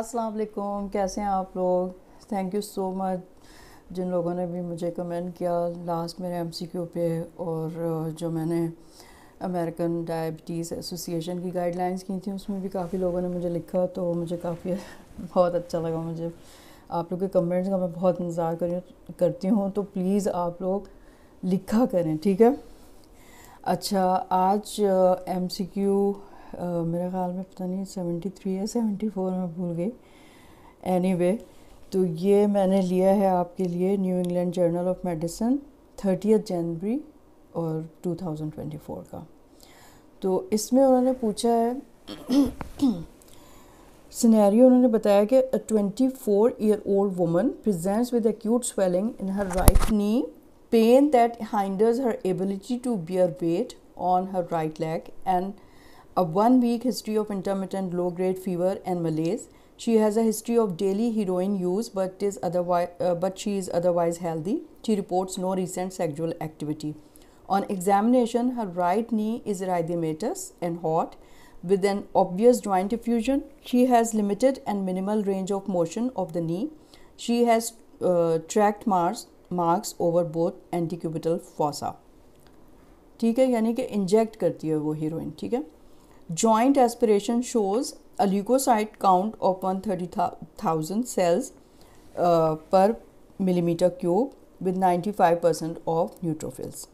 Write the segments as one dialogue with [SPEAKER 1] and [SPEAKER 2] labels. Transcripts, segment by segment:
[SPEAKER 1] अस्सलाम वालेकुम कैसे हैं आप लोग थैंक यू सो मच जिन लोगों ने भी मुझे कमेंट किया लास्ट मेरे एमसीक्यू पे और जो मैंने अमेरिकन डायबिटीज़ एसोसिएशन की गाइडलाइंस की थी उसमें भी काफ़ी लोगों ने मुझे लिखा तो मुझे काफ़ी बहुत अच्छा लगा मुझे आप लोग के कमेंट्स का मैं बहुत इंतज़ार कर करती हूँ तो प्लीज़ आप लोग लिखा करें ठीक है अच्छा आज एम सी क्यू मेरे मेरा ख्याल में पता नहीं सेवेंटी थ्री या सेवेंटी फोर में भूल गई एनी anyway, तो ये मैंने लिया है आपके लिए New England journal of medicine thirty जनवरी और 2024 का तो इसमें उन्होंने पूछा है सिनेरियो उन्होंने बताया कि a 24 year old woman presents with acute swelling in her right knee pain that hinders her ability to bear weight on her right leg and a one week history of intermittent low grade fever and malaise. She has a history of daily heroin use but is otherwise uh, but she is otherwise healthy. She reports no recent sexual activity. On examination, her right knee is erythematous and hot with an obvious joint effusion. She has limited and minimal range of motion of the knee. She has uh, tracked marks, marks over both antecubital fossa. ठीक है यानी कि inject करती है वो heroine ठीक है joint aspiration shows a leukocyte count of 130,000 cells uh, per millimeter cube with 95% of neutrophils.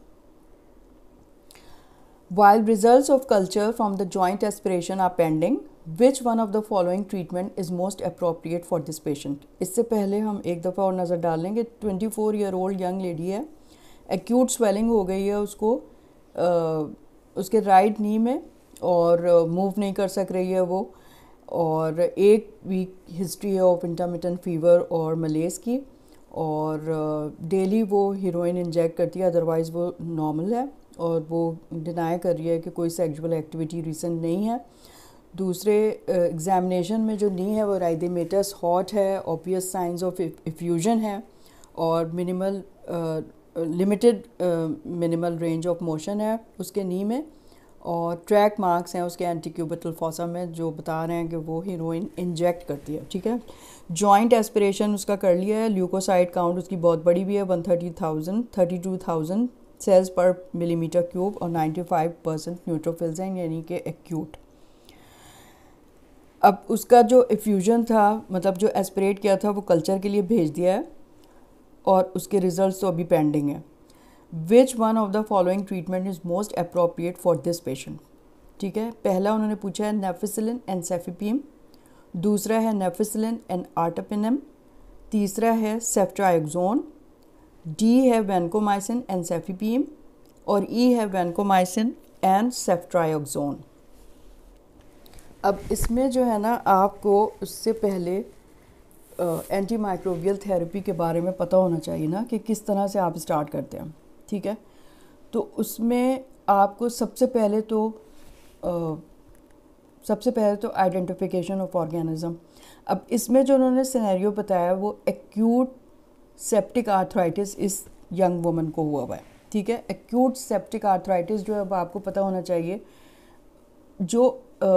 [SPEAKER 1] While results of culture from the joint aspiration are pending, which one of the following treatment is most appropriate for this patient? इससे पहले हम एक दफ़ा और नज़र डाल लेंगे 24 year old young lady है एक्यूट स्वेलिंग हो गई है उसको आ, उसके राइट नी में और मूव नहीं कर सक रही है वो और एक वीक हिस्ट्री है ऑफ इंटरमिटेंट फीवर और मलेस की और डेली वो हीरोइन इंजेक्ट करती है अदरवाइज़ वो नॉर्मल है और वो डिनाई कर रही है कि कोई सेक्सुअल एक्टिविटी रिसेंट नहीं है दूसरे एग्जामिनेशन में जो नी है वो राइडेमेटस हॉट है ऑबियस साइंस ऑफ इफ्यूजन है और minimal limited minimal range of motion है उसके नी में और ट्रैक मार्क्स हैं उसके एंटी क्यूबिटल में जो बता रहे हैं कि वो हीरोइन इंजेक्ट करती है ठीक है जॉइंट एस्पिरेशन उसका कर लिया है ल्यूकोसाइड काउंट उसकी बहुत बड़ी भी है one thirty thousand thirty two thousand cells per millimetre cube और नाइन्टी फाइव परसेंट न्यूट्रोफिल्स हैं यानी कि एक्यूट अब उसका जो इफ्यूजन था मतलब जो एस्पिरेट किया था वो कल्चर के लिए भेज दिया है और उसके रिज़ल्ट तो अभी पेंडिंग है which one of the following treatment is most appropriate for this patient ठीक है पहला उन्होंने पूछा है नेफिसिलिन एंड सेफिपीम दूसरा है नेफिसिलिन एंड आर्टापिनम तीसरा है सेफ्ट्राएक्जोन डी है वैनकोमाइसिन एंड सेफिपीम और ई e है वैनकोमाइसिन एंड सेफ्ट्राएक्जोन अब इसमें जो है ना आपको उससे पहले एंटी माइक्रोवियल थेरेपी के बारे में पता होना चाहिए ना कि किस तरह से आप स्टार्ट करते हैं ठीक है तो उसमें आपको सबसे पहले तो आ, सबसे पहले तो आइडेंटिफिकेशन ऑफ ऑर्गेनिज्म अब इसमें जो उन्होंने सिनेरियो बताया वो एक्यूट सेप्टिक आर्थराइटिस इस यंग वुमन को हुआ हुआ है ठीक है एक्यूट सेप्टिक आर्थराइटिस जो है अब आपको पता होना चाहिए जो आ,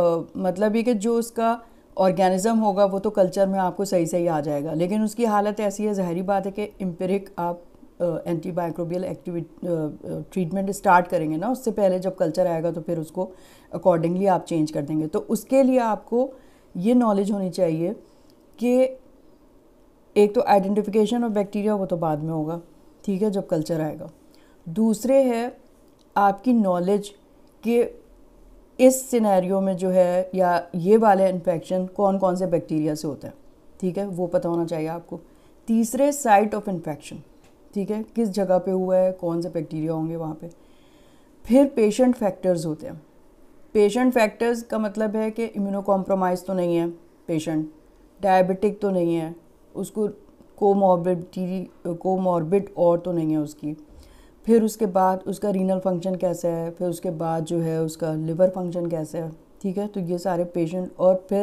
[SPEAKER 1] मतलब ये कि जो उसका ऑर्गेनिज्म होगा वो तो कल्चर में आपको सही सही आ जाएगा लेकिन उसकी हालत ऐसी है जहरी बात है कि इम्पेरिक आप माइक्रोबियल एक्टिविटी ट्रीटमेंट स्टार्ट करेंगे ना उससे पहले जब कल्चर आएगा तो फिर उसको अकॉर्डिंगली आप चेंज कर देंगे तो उसके लिए आपको ये नॉलेज होनी चाहिए कि एक तो आइडेंटिफिकेशन ऑफ बैक्टीरिया वो तो बाद में होगा ठीक है जब कल्चर आएगा दूसरे है आपकी नॉलेज कि इस सिनेरियो में जो है या ये वाले इन्फेक्शन कौन कौन से बैक्टीरिया से होता है ठीक है वो पता होना चाहिए आपको तीसरे साइट ऑफ इन्फेक्शन ठीक है किस जगह पे हुआ है कौन से बैक्टीरिया होंगे वहाँ पे फिर पेशेंट फैक्टर्स होते हैं पेशेंट फैक्टर्स का मतलब है कि इम्यूनो कॉम्प्रोमाइज़ तो नहीं है पेशेंट डायबिटिक तो नहीं है उसको कोमॉर्बिडिटी कोमॉर्बिड और तो नहीं है उसकी फिर उसके बाद उसका रीनल फंक्शन कैसा है फिर उसके बाद जो है उसका लिवर फंक्शन कैसा है ठीक है तो ये सारे पेशेंट और फिर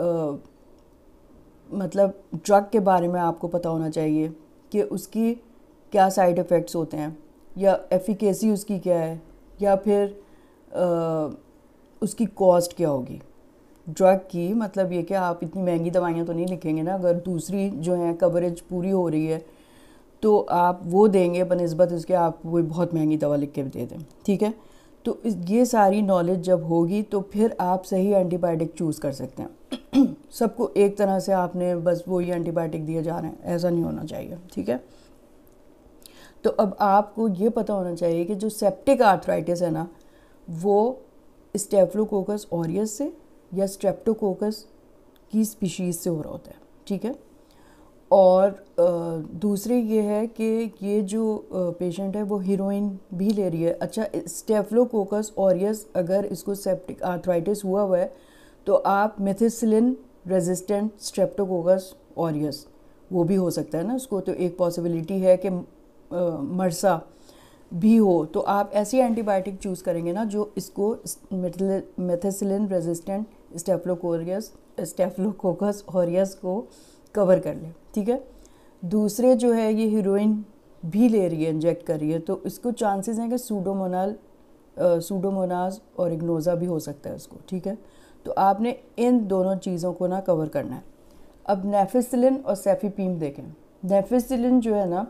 [SPEAKER 1] आ, मतलब ड्रग के बारे में आपको पता होना चाहिए कि उसकी क्या साइड इफ़ेक्ट्स होते हैं या एफिकेसी उसकी क्या है या फिर आ, उसकी कॉस्ट क्या होगी ड्रग की मतलब ये कि आप इतनी महंगी दवाइयाँ तो नहीं लिखेंगे ना अगर दूसरी जो है कवरेज पूरी हो रही है तो आप वो देंगे बनस्बत उसके आप कोई बहुत महंगी दवा लिख के दे दें ठीक है तो ये सारी नॉलेज जब होगी तो फिर आप सही एंटीबायोटिक चूज़ कर सकते हैं सबको एक तरह से आपने बस वो ही एंटीबायोटिक दिए जा रहे हैं ऐसा नहीं होना चाहिए ठीक है तो अब आपको ये पता होना चाहिए कि जो सेप्टिक आर्थराइटिस है ना वो स्टेफ्लोकोकस ऑरियस से या स्ट्रेप्टोकोकस की स्पीशीज़ से हो रहा होता है ठीक है और दूसरी ये है कि ये जो पेशेंट है वो हीरोइन भी ले रही है अच्छा स्टेफ्लोकोकस ऑरियस अगर इसको सेप्टिक आर्थराइटिस हुआ हुआ है तो आप मेथिसिलिन रेजिस्टेंट स्ट्रेप्टोकोकस ऑरियस वो भी हो सकता है ना उसको तो एक पॉसिबिलिटी है कि मरसा भी हो तो आप ऐसी एंटीबायोटिक चूज़ करेंगे ना जो इसको methicillin resistant staphylococcus staphylococcus aureus को कवर कर ले ठीक है दूसरे जो है ये हीरोइन भी ले रही है इंजेक्ट कर रही है तो इसको चांसेस हैं कि सूडोमोनाल सूडोमोनाज और इग्नोज़ा भी हो सकता है उसको ठीक है तो आपने इन दोनों चीज़ों को ना कवर करना है अब नेफिसिलिन और सेफीपीम देखें नेफिसिलिन जो है ना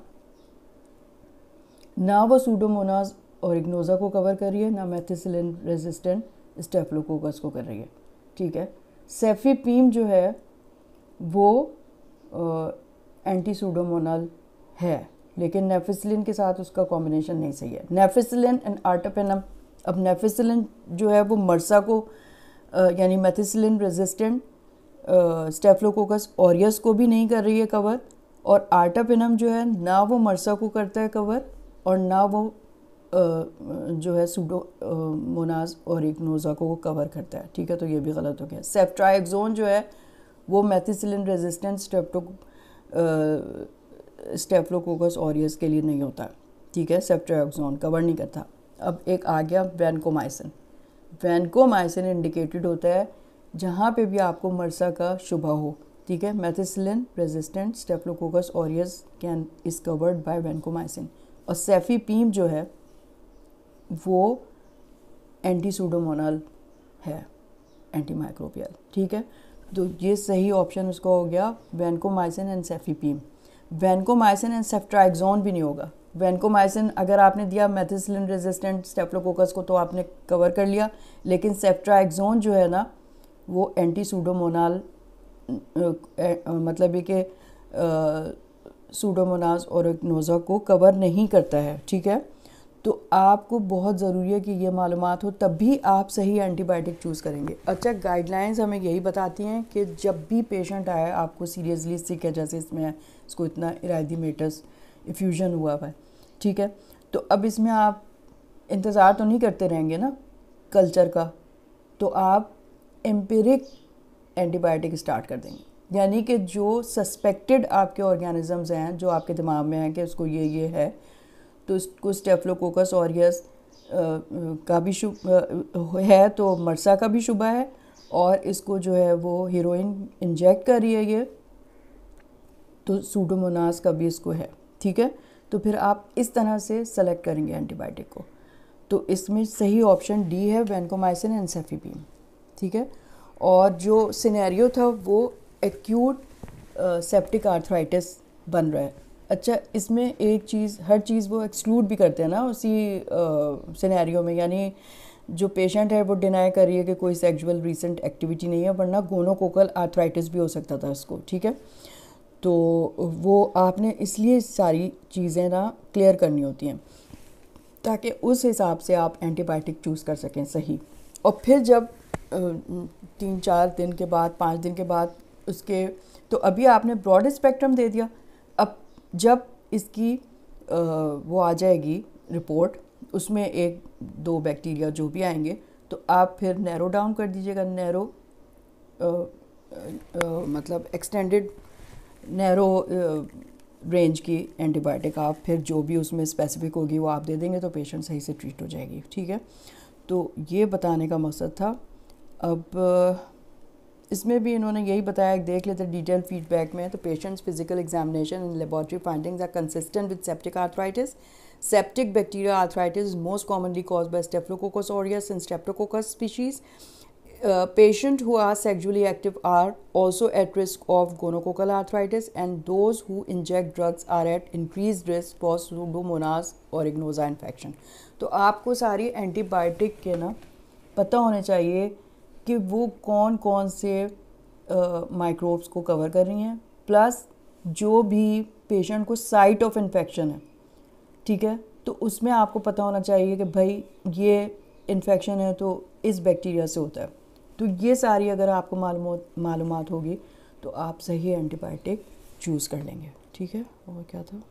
[SPEAKER 1] ना वो सूडोमोनाज और इग्नोज़ा को कवर कर रही है ना मेथिसिलिन रेजिस्टेंट स्टेफ्लोकोकस को कर रही है ठीक है सेफीपीम जो है वो एंटी सूडोमोनल है लेकिन नेफिसलिन के साथ उसका कॉम्बिनेशन नहीं सही है नेफिसिलिन एंड आर्टोपेनम अब नेफिसिलिन जो है वो मरसा को यानी मेथिसिलिन रेजिस्टेंट स्टेफ्लोकोकस ओरियस को भी नहीं कर रही है कवर और आर्टापिनम जो है ना वो मरसा को करता है कवर और ना वो आ, जो है सूडो मोनाज और इग्नोजा को कवर करता है ठीक है तो ये भी गलत हो गया सेफ्ट्राइक्जोन जो है वो methicillin resistant strepto staphylococcus aureus के लिए नहीं होता ठीक है सेप्ट्राक्सोन कवर नहीं करता अब एक आ गया वैनकोमाइसिन वैनकोमाइसिन इंडिकेटेड होता है जहाँ पे भी आपको मरसा का शुभा हो ठीक है methicillin resistant staphylococcus aureus can is covered by vancomycin और सेफीपीम जो है वो एंटीसूडोमोनल है एंटीमाइक्रोबियल ठीक है तो ये सही ऑप्शन उसका हो गया वैनकोमाइसिन एंड सेफीपीम वैनकोमाइसिन एंड सेफ्ट्राइक्जोन भी नहीं होगा वैनकोमाइसिन अगर आपने दिया मेथिसिलिन रेजिस्टेंट स्टेफ्लोकोकस को तो आपने कवर कर लिया लेकिन सेफ्ट्राइक्जोन जो है ना वो एंटी सूडोमोनाल मतलब ये कि सूडोमोनास और नोज़ा को कवर नहीं करता है ठीक है तो आपको बहुत ज़रूरी है कि ये मालूम हो तब भी आप सही एंटीबायोटिक चूज़ करेंगे अच्छा गाइडलाइंस हमें यही बताती हैं कि जब भी पेशेंट आए आपको सीरियसली सिक है जैसे इसमें है इसको इतना इरादीमेटस इफ्यूजन हुआ हुआ है ठीक है तो अब इसमें आप इंतज़ार तो नहीं करते रहेंगे ना कल्चर का तो आप एम्पेरिक एंटीबायोटिक स्टार्ट कर देंगे यानी कि जो सस्पेक्टेड आपके ऑर्गेनिजम्स हैं जो आपके दिमाग में हैं कि उसको ये ये है तो इसको स्टेफ्लोकोकस ऑरियस का भी शुभ है तो मरसा का भी शुबा है और इसको जो है वो हीरोइन इंजेक्ट कर रही है ये तो सूडोमोनास का भी इसको है ठीक है तो फिर आप इस तरह से सेलेक्ट करेंगे एंटीबायोटिक को तो इसमें सही ऑप्शन डी है वैनकोमाइसिन एंड सेफीबीम ठीक है और जो सिनेरियो था वो एक्यूट सेप्टिक आर्थराइटिस बन रहा है अच्छा इसमें एक चीज़ हर चीज़ वो एक्सक्लूड भी करते हैं ना उसी सिनेरियो में यानी जो पेशेंट है वो डिनाई कर रही है कि कोई सेक्सुअल रिसेंट एक्टिविटी नहीं है वरना गोनोकोकल आर्थराइटिस भी हो सकता था उसको ठीक है तो वो आपने इसलिए सारी चीज़ें ना क्लियर करनी होती हैं ताकि उस हिसाब से आप एंटीबायोटिक चूज़ कर सकें सही और फिर जब तीन चार दिन के बाद पाँच दिन के बाद उसके तो अभी आपने ब्रॉड स्पेक्ट्रम दे दिया जब इसकी वो आ जाएगी रिपोर्ट उसमें एक दो बैक्टीरिया जो भी आएंगे तो आप फिर नैरो डाउन कर दीजिएगा नैरो मतलब एक्सटेंडेड नैरो रेंज की एंटीबायोटिक आप फिर जो भी उसमें स्पेसिफिक होगी वो आप दे देंगे तो पेशेंट सही से ट्रीट हो जाएगी ठीक है तो ये बताने का मकसद था अब इसमें भी इन्होंने यही बताया देख लेते डिटेल फीडबैक में तो patients physical examination and laboratory findings are consistent with septic arthritis septic bacteria arthritis most commonly cause by staphylococcus aureus and streptococcus species patient who are sexually active are also at risk of gonococcal arthritis and those who inject drugs are at increase risk for for और इग्नोजा infection तो आपको सारी antibiotic के ना पता होने चाहिए कि वो कौन कौन से माइक्रोब्स uh, को कवर कर रही हैं प्लस जो भी पेशेंट को साइट ऑफ इन्फेक्शन है ठीक है तो उसमें आपको पता होना चाहिए कि भाई ये इन्फेक्शन है तो इस बैक्टीरिया से होता है तो ये सारी अगर आपको मालूम मालूम होगी तो आप सही एंटीबायोटिक चूज़ कर लेंगे ठीक है और क्या था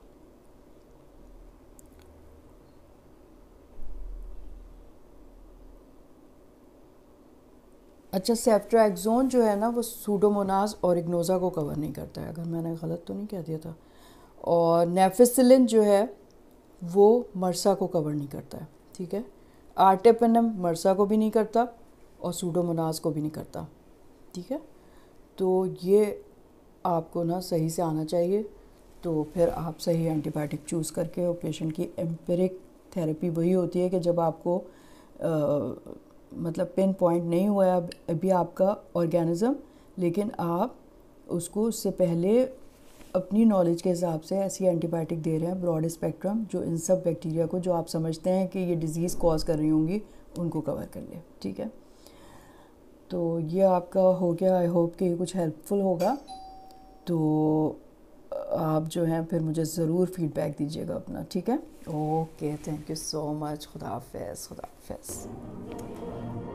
[SPEAKER 1] अच्छा सेफ्ट्राएक्जोन जो है ना वो सूडोमोनास और इग्नोज़ा को कवर नहीं करता है अगर मैंने गलत तो नहीं कह दिया था और नेफिसिलिन जो है वो मरसा को कवर नहीं करता है ठीक है आर्टेपनम मरसा को भी नहीं करता और सूडोमोनास को भी नहीं करता ठीक है तो ये आपको ना सही से आना चाहिए तो फिर आप सही एंटीबायोटिक चूज़ करके और पेशेंट की एम्पेरिक थेरेपी वही होती है कि जब आपको आ, मतलब पिन पॉइंट नहीं हुआ है अभी आपका ऑर्गेनिज़म लेकिन आप उसको उससे पहले अपनी नॉलेज के हिसाब से ऐसी एंटीबायोटिक दे रहे हैं ब्रॉड स्पेक्ट्रम जो इन सब बैक्टीरिया को जो आप समझते हैं कि ये डिज़ीज़ कॉज कर रही होंगी उनको कवर कर ले ठीक है तो ये आपका हो गया आई होप कि ये कुछ हेल्पफुल होगा तो आप जो हैं फिर मुझे ज़रूर फीडबैक दीजिएगा अपना ठीक है okay thank you so much खुदा खुदाफ़ खुदा